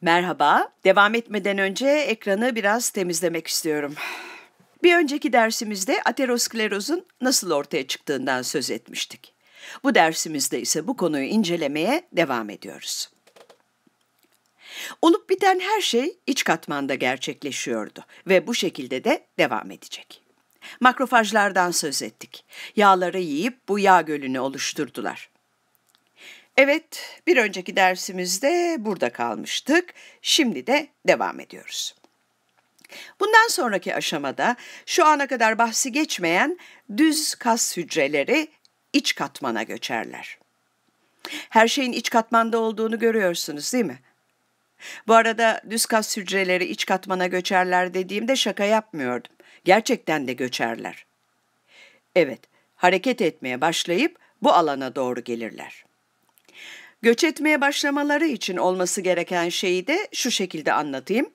Merhaba, devam etmeden önce ekranı biraz temizlemek istiyorum. Bir önceki dersimizde aterosklerozun nasıl ortaya çıktığından söz etmiştik. Bu dersimizde ise bu konuyu incelemeye devam ediyoruz. Olup biten her şey iç katmanda gerçekleşiyordu ve bu şekilde de devam edecek. Makrofajlardan söz ettik. Yağları yiyip bu yağ gölünü oluşturdular. Evet, bir önceki dersimizde burada kalmıştık. Şimdi de devam ediyoruz. Bundan sonraki aşamada şu ana kadar bahsi geçmeyen düz kas hücreleri iç katmana göçerler. Her şeyin iç katmanda olduğunu görüyorsunuz değil mi? Bu arada düz kas hücreleri iç katmana göçerler dediğimde şaka yapmıyordum. Gerçekten de göçerler. Evet, hareket etmeye başlayıp bu alana doğru gelirler göç etmeye başlamaları için olması gereken şeyi de şu şekilde anlatayım.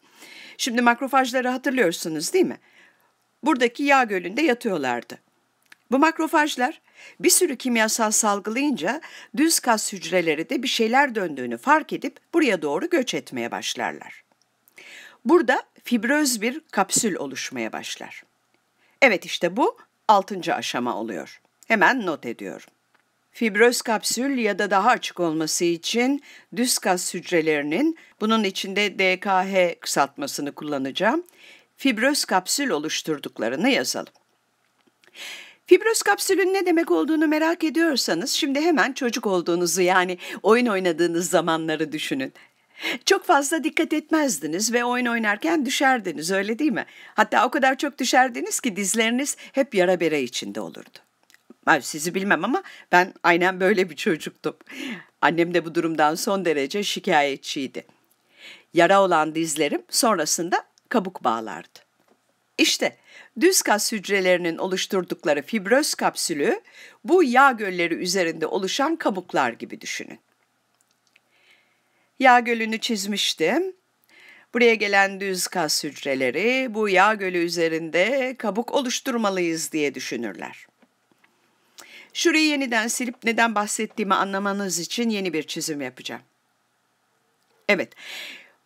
Şimdi makrofajları hatırlıyorsunuz değil mi? Buradaki yağ gölünde yatıyorlardı. Bu makrofajlar bir sürü kimyasal salgılayınca düz kas hücreleri de bir şeyler döndüğünü fark edip buraya doğru göç etmeye başlarlar. Burada fibroz bir kapsül oluşmaya başlar. Evet işte bu 6. aşama oluyor. Hemen not ediyorum. Fibröz kapsül ya da daha açık olması için düz kas hücrelerinin bunun içinde DKH kısaltmasını kullanacağım. Fibröz kapsül oluşturduklarını yazalım. Fibroz kapsülün ne demek olduğunu merak ediyorsanız şimdi hemen çocuk olduğunuzu yani oyun oynadığınız zamanları düşünün. Çok fazla dikkat etmezdiniz ve oyun oynarken düşerdiniz öyle değil mi? Hatta o kadar çok düşerdiniz ki dizleriniz hep yara bere içinde olurdu. Ben sizi bilmem ama ben aynen böyle bir çocuktum. Annem de bu durumdan son derece şikayetçiydi. Yara olan dizlerim sonrasında kabuk bağlardı. İşte düz kas hücrelerinin oluşturdukları fibroz kapsülü bu yağ gölleri üzerinde oluşan kabuklar gibi düşünün. Yağ gölünü çizmiştim. Buraya gelen düz kas hücreleri bu yağ gölü üzerinde kabuk oluşturmalıyız diye düşünürler. Şurayı yeniden silip neden bahsettiğimi anlamanız için yeni bir çizim yapacağım. Evet,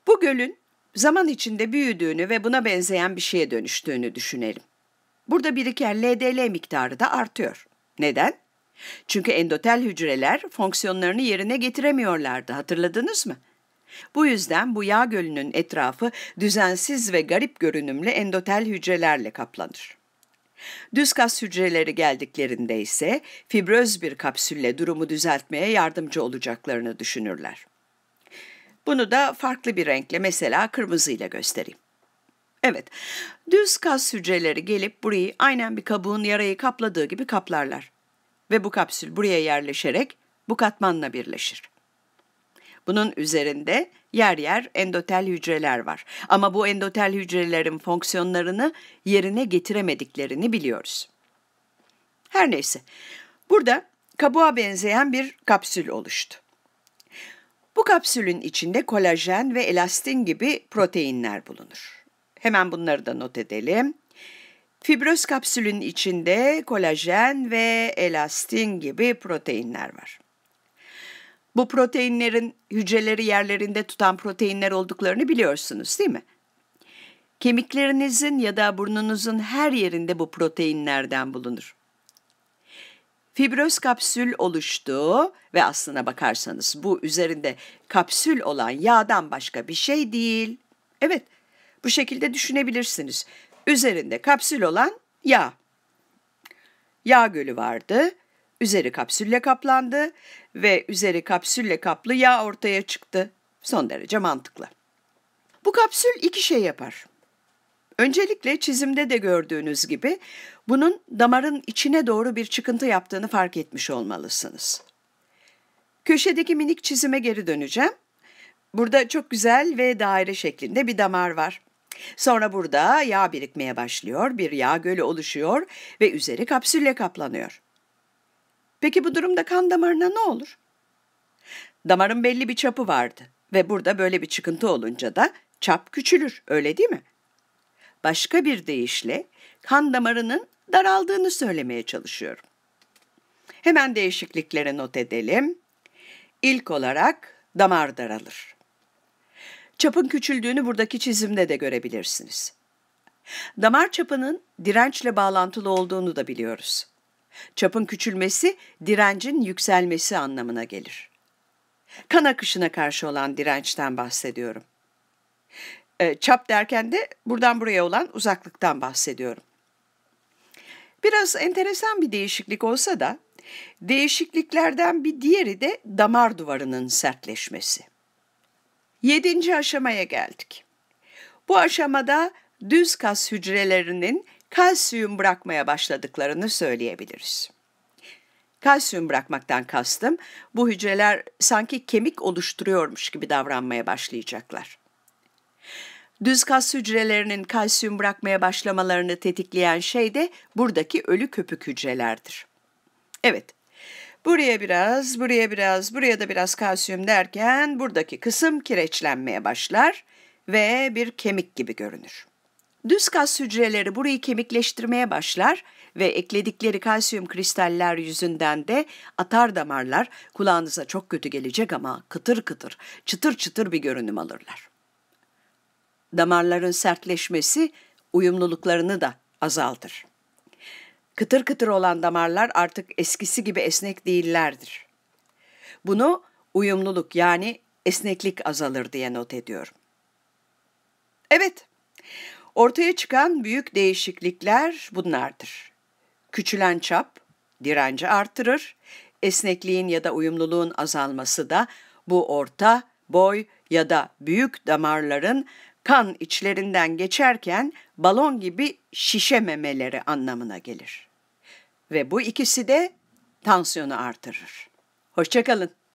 bu gölün zaman içinde büyüdüğünü ve buna benzeyen bir şeye dönüştüğünü düşünelim. Burada biriken LDL miktarı da artıyor. Neden? Çünkü endotel hücreler fonksiyonlarını yerine getiremiyorlardı, hatırladınız mı? Bu yüzden bu yağ gölünün etrafı düzensiz ve garip görünümlü endotel hücrelerle kaplanır. Düz kas hücreleri geldiklerinde ise fibroz bir kapsülle durumu düzeltmeye yardımcı olacaklarını düşünürler. Bunu da farklı bir renkle mesela kırmızıyla göstereyim. Evet, düz kas hücreleri gelip burayı aynen bir kabuğun yarayı kapladığı gibi kaplarlar. Ve bu kapsül buraya yerleşerek bu katmanla birleşir. Bunun üzerinde yer yer endotel hücreler var. Ama bu endotel hücrelerin fonksiyonlarını yerine getiremediklerini biliyoruz. Her neyse. Burada kabuğa benzeyen bir kapsül oluştu. Bu kapsülün içinde kolajen ve elastin gibi proteinler bulunur. Hemen bunları da not edelim. Fibroz kapsülün içinde kolajen ve elastin gibi proteinler var. Bu proteinlerin hücreleri yerlerinde tutan proteinler olduklarını biliyorsunuz değil mi? Kemiklerinizin ya da burnunuzun her yerinde bu proteinlerden bulunur. Fibroz kapsül oluştu ve aslına bakarsanız bu üzerinde kapsül olan yağdan başka bir şey değil. Evet, bu şekilde düşünebilirsiniz. Üzerinde kapsül olan yağ. Yağ gölü vardı Üzeri kapsülle kaplandı ve üzeri kapsülle kaplı yağ ortaya çıktı. Son derece mantıklı. Bu kapsül iki şey yapar. Öncelikle çizimde de gördüğünüz gibi bunun damarın içine doğru bir çıkıntı yaptığını fark etmiş olmalısınız. Köşedeki minik çizime geri döneceğim. Burada çok güzel ve daire şeklinde bir damar var. Sonra burada yağ birikmeye başlıyor, bir yağ gölü oluşuyor ve üzeri kapsülle kaplanıyor. Peki bu durumda kan damarına ne olur? Damarın belli bir çapı vardı ve burada böyle bir çıkıntı olunca da çap küçülür, öyle değil mi? Başka bir deyişle kan damarının daraldığını söylemeye çalışıyorum. Hemen değişikliklere not edelim. İlk olarak damar daralır. Çapın küçüldüğünü buradaki çizimde de görebilirsiniz. Damar çapının dirençle bağlantılı olduğunu da biliyoruz. Çapın küçülmesi direncin yükselmesi anlamına gelir. Kan akışına karşı olan dirençten bahsediyorum. E, çap derken de buradan buraya olan uzaklıktan bahsediyorum. Biraz enteresan bir değişiklik olsa da değişikliklerden bir diğeri de damar duvarının sertleşmesi. Yedinci aşamaya geldik. Bu aşamada düz kas hücrelerinin kalsiyum bırakmaya başladıklarını söyleyebiliriz. Kalsiyum bırakmaktan kastım bu hücreler sanki kemik oluşturuyormuş gibi davranmaya başlayacaklar. Düz kas hücrelerinin kalsiyum bırakmaya başlamalarını tetikleyen şey de buradaki ölü köpük hücrelerdir. Evet, buraya biraz, buraya biraz, buraya da biraz kalsiyum derken buradaki kısım kireçlenmeye başlar ve bir kemik gibi görünür. Düz kas hücreleri burayı kemikleştirmeye başlar ve ekledikleri kalsiyum kristaller yüzünden de atar damarlar kulağınıza çok kötü gelecek ama kıtır kıtır, çıtır çıtır bir görünüm alırlar. Damarların sertleşmesi uyumluluklarını da azaltır. Kıtır kıtır olan damarlar artık eskisi gibi esnek değillerdir. Bunu uyumluluk yani esneklik azalır diye not ediyorum. Evet, Ortaya çıkan büyük değişiklikler bunlardır. Küçülen çap direnci artırır, esnekliğin ya da uyumluluğun azalması da bu orta, boy ya da büyük damarların kan içlerinden geçerken balon gibi şişememeleri anlamına gelir. Ve bu ikisi de tansiyonu artırır. Hoşçakalın.